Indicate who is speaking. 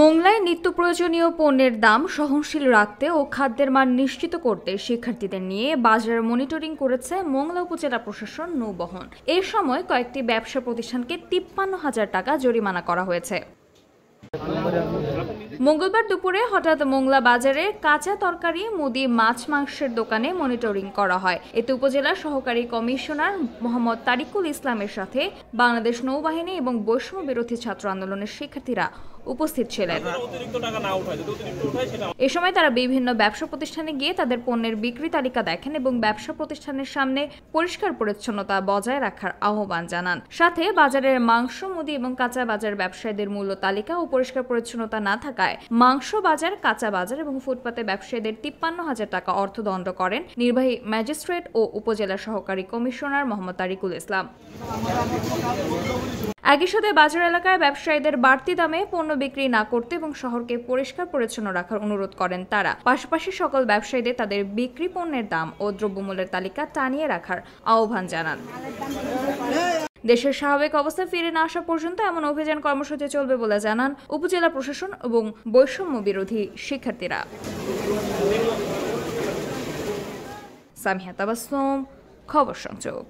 Speaker 1: মোংলায় নিত্য প্রয়োজনীয় পণ্যের দাম সহনশীল রাখতে ও খাদ্যের মান নিশ্চিত করতে শিক্ষার্থীদের নিয়ে বাজার মনিটরিং করেছে মোংলা উপজেলা প্রশাসন নৌবহন এ সময় কয়েকটি ব্যবসা প্রতিষ্ঠানকে তিপ্পান্ন হাজার টাকা জরিমানা করা হয়েছে মঙ্গলবার দুপুরে হঠাৎ মোংলা বাজারে কাঁচা তরকারি মুদি মাছ মাংসের দোকানে মনিটরিং করা হয় এতে উপজেলার সহকারী কমিশনার মোহাম্মদ তারিকুল ইসলামের সাথে বাংলাদেশ নৌবাহিনী এবং বৈষম্য বিরোধী ছাত্র আন্দোলনের শিক্ষার্থীরা উপস্থিত ছিলেন এ সময় তারা বিভিন্ন ব্যবসা প্রতিষ্ঠানে গিয়ে তাদের পণ্যের বিক্রি তালিকা দেখেন এবং ব্যবসা প্রতিষ্ঠানের সামনে পরিষ্কার পরিচ্ছন্নতা বজায় রাখার আহ্বান জানান সাথে বাজারের মাংস মুদি এবং কাঁচা বাজার ব্যবসায়ীদের মূল্য তালিকা ও পরিষ্কার পরিচ্ছন্নতা না থাকায় মাংস বাজার কাঁচা বাজার এবং ফুটপাতে ব্যবসায়ীদের তিপ্পান্ন হাজার টাকা অর্থদণ্ড করেন নির্বাহী ম্যাজিস্ট্রেট ও উপজেলা সহকারী কমিশনার মোহাম্মদ তারিকুল ইসলাম একই সাথে বাজার এলাকায় ব্যবসায়ীদের বাড়তি দামে পণ্য বিক্রি না করতে এবং শহরকে পরিষ্কার পরিচ্ছন্ন রাখার অনুরোধ করেন তারা পাশাপাশি সকল ব্যবসায়ীদের তাদের বিক্রি পণ্যের দাম ও দ্রব্যমূল্যের তালিকা টানিয়ে রাখার আহ্বান জানান দেশের স্বাভাবিক অবস্থা ফিরে না আসা পর্যন্ত এমন অভিযান কর্মসূচি চলবে বলে জানান উপজেলা প্রশাসন এবং বৈষম্য বিরোধী শিক্ষার্থীরা সামিহা তাবাসম খবর সংযোগ